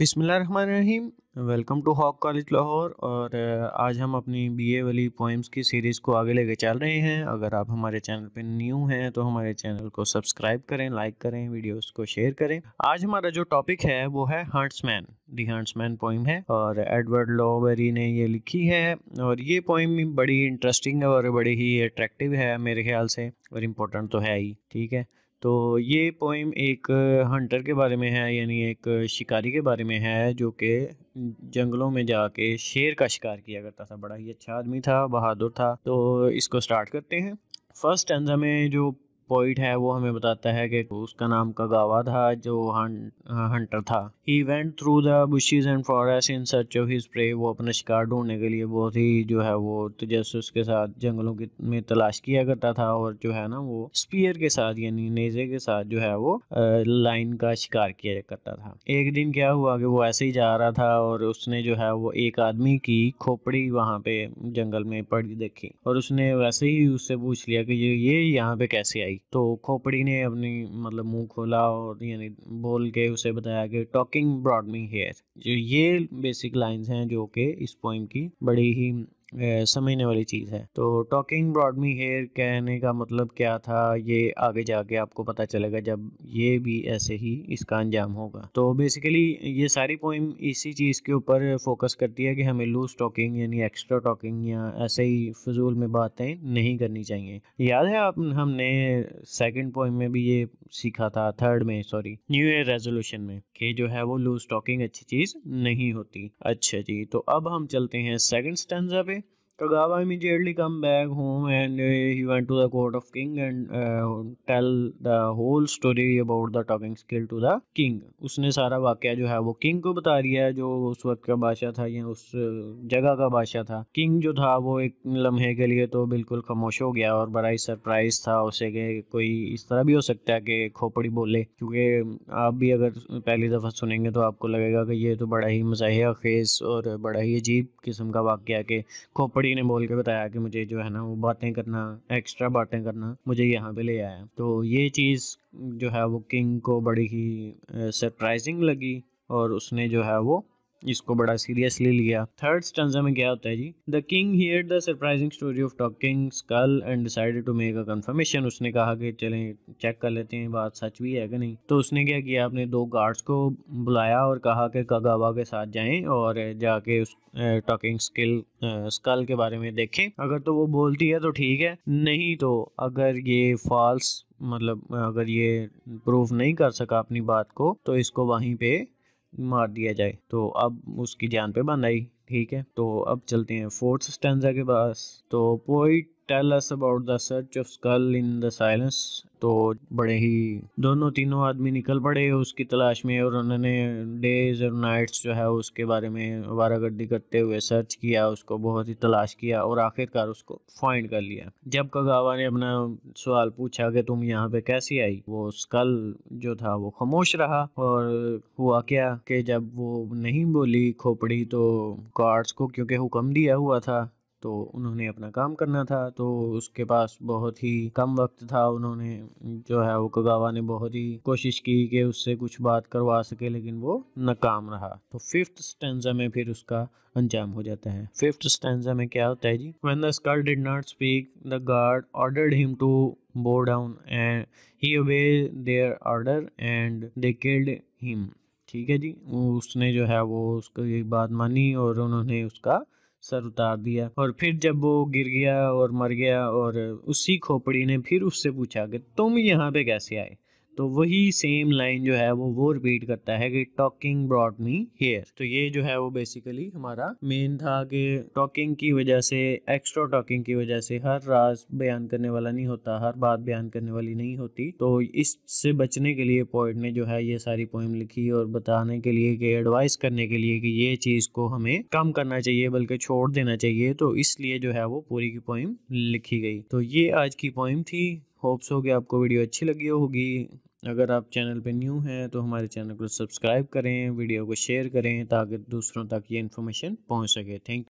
बिसमीम welcome to hawk college Lahore और आज हम अपनी बीए वाली पोइम्स की सीरीज़ को आगे लेके चल रहे हैं अगर आप हमारे चैनल पे न्यू हैं तो हमारे चैनल को सब्सक्राइब करें लाइक करें वीडियोस को शेयर करें आज हमारा जो टॉपिक है वो है मैन दी मैन पोइम है और एडवर्ड लॉबेरी ने ये लिखी है और ये पोइम बड़ी इंटरेस्टिंग और बड़ी ही अट्रैक्टिव है मेरे ख्याल से और इम्पोर्टेंट तो है ही ठीक है तो ये पोइम एक हंटर के बारे में है यानी एक शिकारी के बारे में है जो कि जंगलों में जाके शेर का शिकार किया करता था बड़ा ही अच्छा आदमी था बहादुर था तो इसको स्टार्ट करते हैं फर्स्ट एंजा में जो पॉइंट है वो हमें बताता है कि उसका नाम कगावा था जो हं, हंटर था he went through the bushes and forest in search of his prey वो अपना शिकार ढूंढने के लिए बहुत ही जो है वो तजस के साथ जंगलों की में तलाश किया करता था और जो है ना वो स्पीयर के साथ यानी नेजे के साथ जो है वो लाइन का शिकार किया करता था एक दिन क्या हुआ कि वो ऐसे ही जा रहा था और उसने जो है वो एक आदमी की खोपड़ी वहाँ पे जंगल में पड़ी देखी और उसने वैसे ही उससे पूछ लिया कि ये ये यहाँ पे कैसे आई आई तो खोपड़ी ने अपनी मतलब मुंह खोला और यानी बोल के उसे बताया कि टॉकिंग ब्रॉड मी हेयर जो ये बेसिक लाइंस हैं जो कि इस पोइम की बड़ी ही समझने वाली चीज़ है तो टॉकिंग ब्रॉड मी हेयर कहने का मतलब क्या था ये आगे जाके आपको पता चलेगा जब ये भी ऐसे ही इसका अंजाम होगा तो बेसिकली ये सारी पोइम इसी चीज़ के ऊपर फोकस करती है कि हमें लूज टॉकिंग यानी एक्स्ट्रा टॉकिंग या ऐसे ही फजूल में बातें नहीं करनी चाहिए याद है आप हमने सेकेंड पोइम में भी ये सीखा था थर्ड में सॉरी न्यू ईयर रेजोल्यूशन में कि जो है वो लूज टॉकिंग अच्छी चीज़ नहीं होती अच्छा जी तो अब हम चलते हैं सेकेंड स्टेंजा पे Kagawa immediately come back home and uh, he went to the court of king and uh, tell the whole story about the talking skill to the king. उसने सारा वाक्य जो है वो king को बता दिया है जो उस वक्त का बादशाह था या उस जगह का बादशाह था king जो था वो एक लम्हे के लिए तो बिल्कुल खामोश हो गया और बड़ा ही सरप्राइज था उसे के कोई इस तरह भी हो सकता है कि खोपड़ी बोले क्योंकि आप भी अगर पहली दफ़ा सुनेंगे तो आपको लगेगा कि ये तो बड़ा ही मजाक खेज और बड़ा ही अजीब किस्म का वाक्य है कि खोपड़ी परी ने बोल के बताया कि मुझे जो है ना वो बातें करना एक्स्ट्रा बातें करना मुझे यहाँ पे ले आया तो ये चीज़ जो है वो किंग को बड़ी ही सरप्राइजिंग लगी और उसने जो है वो इसको बड़ा सीरियसली लिया थर्ड स्टंजा में क्या होता है जी the king hear the surprising story of talking skull and decided to make a confirmation उसने कहा कि चलें चेक कर लेते हैं बात सच भी है कि नहीं तो उसने क्या किया अपने दो गार्ड्स को बुलाया और कहा कि कगावा के साथ जाएं और जाके उस टॉकिंग स्किल स्कल के बारे में देखें अगर तो वो बोलती है तो ठीक है नहीं तो अगर ये फॉल्स मतलब अगर ये प्रूव नहीं कर सका अपनी बात को तो इसको वहीं पे मार दिया जाए तो अब उसकी जान पे बन आई ठीक है तो अब चलते हैं फोर्थ स्टेंजा के पास तो poet tell us about the search of skull in the silence तो बड़े ही दोनों तीनों आदमी निकल पड़े उसकी तलाश में और उन्होंने डेज और नाइट्स जो है उसके बारे में वारागर्दी करते हुए सर्च किया उसको बहुत ही तलाश किया और आखिरकार उसको फाइंड कर लिया जब कगावा ने अपना सवाल पूछा कि तुम यहाँ पे कैसी आई वो स्कल जो था वो खामोश रहा और हुआ क्या कि जब वो नहीं बोली खोपड़ी तो कार्ड्स को क्योंकि हुक्म दिया हुआ था तो उन्होंने अपना काम करना था तो उसके पास बहुत ही कम वक्त था उन्होंने जो है ओकगावा ने बहुत ही कोशिश की कि उससे कुछ बात करवा सके लेकिन वो नाकाम रहा तो फिफ्थ स्टेंजा में फिर उसका अंजाम हो जाता है फिफ्थ स्टेंजा में क्या होता है जी when the skull did not speak the guard ordered him to bow down and he obey their order and they killed him ठीक है जी उसने जो है वो उसकी बात मानी और उन्होंने उसका सर उतार दिया और फिर जब वो गिर गया और मर गया और उसी खोपड़ी ने फिर उससे पूछा कि तुम यहाँ पे कैसे आए तो वही सेम लाइन जो है वो वो रिपीट करता है कि टॉकिंग ब्रॉड मी हेयर तो ये जो है वो बेसिकली हमारा मेन था कि टॉकिंग की वजह से एक्स्ट्रा टॉकिंग की वजह से हर राज बयान करने वाला नहीं होता हर बात बयान करने वाली नहीं होती तो इससे बचने के लिए पोइट ने जो है ये सारी पोइम लिखी और बताने के लिए कि एडवाइस करने के लिए कि ये चीज़ को हमें कम करना चाहिए बल्कि छोड़ देना चाहिए तो इसलिए जो है वो पूरी की पोइम लिखी गई तो ये आज की पोइम थी होप्स हो कि आपको वीडियो अच्छी लगी होगी अगर आप चैनल पे न्यू हैं तो हमारे चैनल को सब्सक्राइब करें वीडियो को शेयर करें ताकि दूसरों तक ये इन्फॉर्मेशन पहुंच सके थैंक